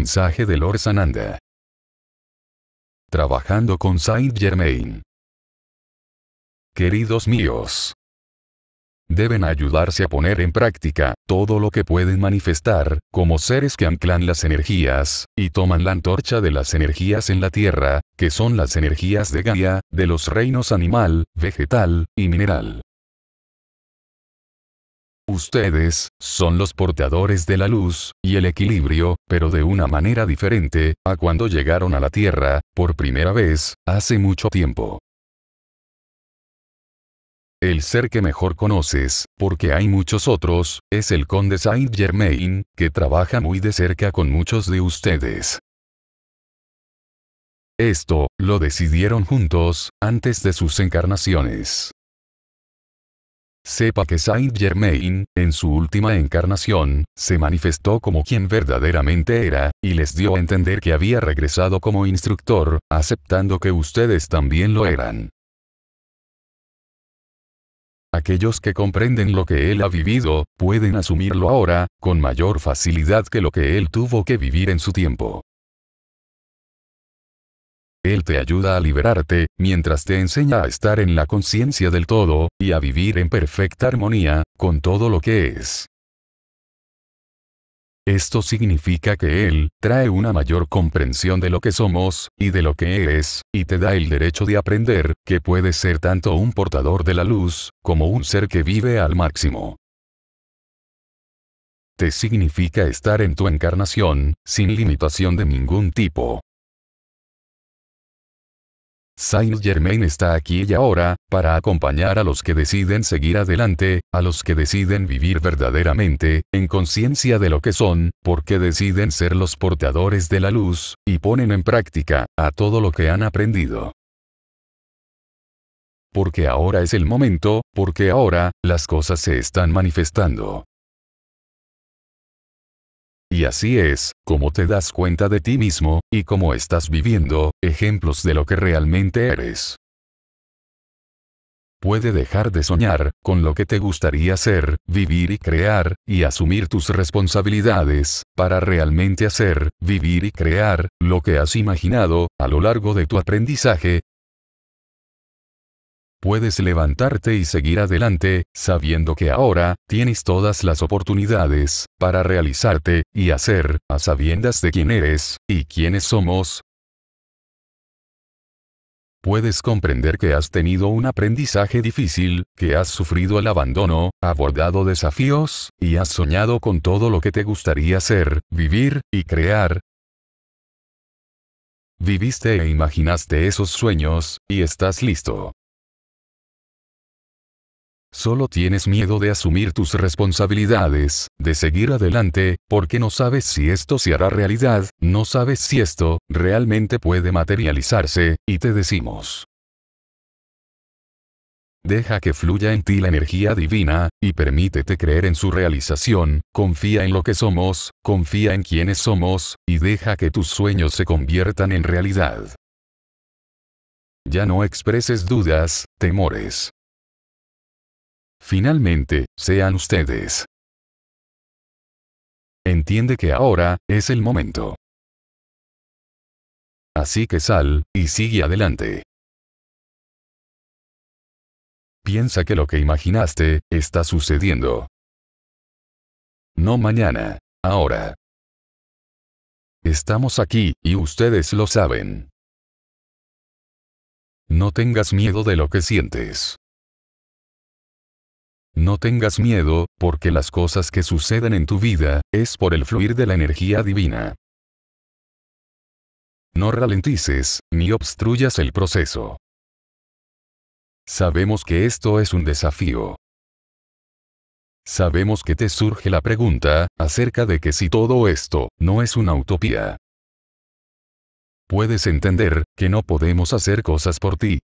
mensaje de Lord Sananda. Trabajando con Saint Germain. Queridos míos. Deben ayudarse a poner en práctica todo lo que pueden manifestar, como seres que anclan las energías, y toman la antorcha de las energías en la Tierra, que son las energías de Gaia, de los reinos animal, vegetal y mineral. Ustedes, son los portadores de la luz, y el equilibrio, pero de una manera diferente, a cuando llegaron a la Tierra, por primera vez, hace mucho tiempo. El ser que mejor conoces, porque hay muchos otros, es el conde Saint Germain, que trabaja muy de cerca con muchos de ustedes. Esto, lo decidieron juntos, antes de sus encarnaciones. Sepa que Saint Germain, en su última encarnación, se manifestó como quien verdaderamente era, y les dio a entender que había regresado como instructor, aceptando que ustedes también lo eran. Aquellos que comprenden lo que él ha vivido, pueden asumirlo ahora, con mayor facilidad que lo que él tuvo que vivir en su tiempo. Él te ayuda a liberarte, mientras te enseña a estar en la conciencia del todo, y a vivir en perfecta armonía, con todo lo que es. Esto significa que Él, trae una mayor comprensión de lo que somos, y de lo que eres, y te da el derecho de aprender, que puedes ser tanto un portador de la luz, como un ser que vive al máximo Te significa estar en tu encarnación, sin limitación de ningún tipo. Saint Germain está aquí y ahora, para acompañar a los que deciden seguir adelante, a los que deciden vivir verdaderamente, en conciencia de lo que son, porque deciden ser los portadores de la luz, y ponen en práctica, a todo lo que han aprendido. Porque ahora es el momento, porque ahora, las cosas se están manifestando. Y así es, como te das cuenta de ti mismo, y cómo estás viviendo, ejemplos de lo que realmente eres. Puede dejar de soñar, con lo que te gustaría hacer, vivir y crear, y asumir tus responsabilidades, para realmente hacer, vivir y crear, lo que has imaginado, a lo largo de tu aprendizaje, Puedes levantarte y seguir adelante, sabiendo que ahora, tienes todas las oportunidades, para realizarte, y hacer, a sabiendas de quién eres, y quiénes somos, puedes comprender que has tenido un aprendizaje difícil, que has sufrido el abandono, abordado desafíos, y has soñado con todo lo que te gustaría ser, vivir, y crear. Viviste e imaginaste esos sueños, y estás listo Solo tienes miedo de asumir tus responsabilidades, de seguir adelante, porque no sabes si esto se hará realidad, no sabes si esto realmente puede materializarse, y te decimos. Deja que fluya en ti la energía divina, y permítete creer en su realización, confía en lo que somos, confía en quienes somos, y deja que tus sueños se conviertan en realidad. Ya no expreses dudas, temores, Finalmente, sean ustedes. Entiende que ahora, es el momento. Así que sal, y sigue adelante. Piensa que lo que imaginaste, está sucediendo. No mañana, ahora. Estamos aquí, y ustedes lo saben. No tengas miedo de lo que sientes. No tengas miedo, porque las cosas que suceden en tu vida, es por el fluir de la energía divina. No ralentices, ni obstruyas el proceso. Sabemos que esto es un desafío. Sabemos que te surge la pregunta, acerca de que si todo esto, no es una utopía. Puedes entender, que no podemos hacer cosas por ti,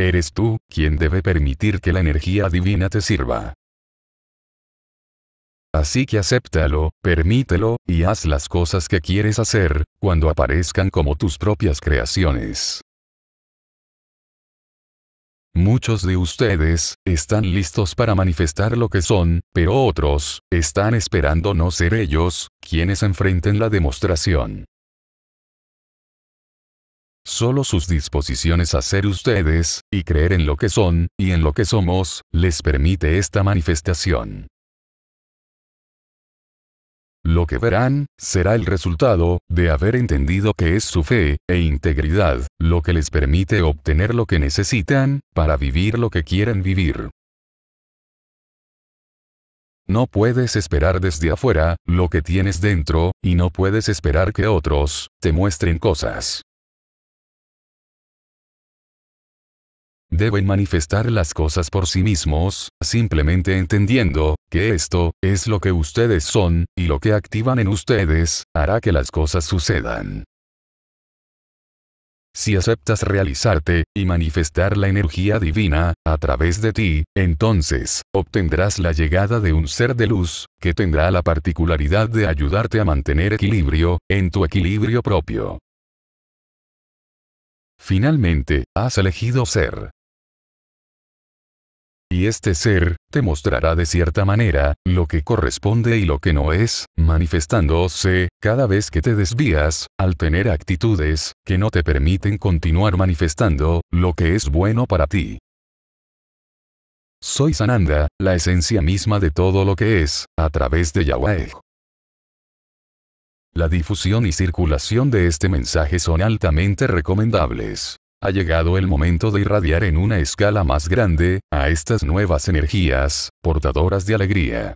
Eres tú, quien debe permitir que la energía divina te sirva. Así que acéptalo, permítelo, y haz las cosas que quieres hacer, cuando aparezcan como tus propias creaciones. Muchos de ustedes, están listos para manifestar lo que son, pero otros, están esperando no ser ellos, quienes enfrenten la demostración solo sus disposiciones a ser ustedes, y creer en lo que son, y en lo que somos, les permite esta manifestación. Lo que verán, será el resultado, de haber entendido que es su fe, e integridad, lo que les permite obtener lo que necesitan, para vivir lo que quieren vivir. No puedes esperar desde afuera, lo que tienes dentro, y no puedes esperar que otros, te muestren cosas. deben manifestar las cosas por sí mismos, simplemente entendiendo, que esto, es lo que ustedes son, y lo que activan en ustedes, hará que las cosas sucedan. Si aceptas realizarte, y manifestar la energía divina, a través de ti, entonces, obtendrás la llegada de un ser de luz, que tendrá la particularidad de ayudarte a mantener equilibrio, en tu equilibrio propio. Finalmente, has elegido ser y este ser, te mostrará de cierta manera, lo que corresponde y lo que no es, manifestándose, cada vez que te desvías, al tener actitudes, que no te permiten continuar manifestando, lo que es bueno para ti. Soy Sananda, la esencia misma de todo lo que es, a través de Yahweh. La difusión y circulación de este mensaje son altamente recomendables. Ha llegado el momento de irradiar en una escala más grande, a estas nuevas energías, portadoras de alegría.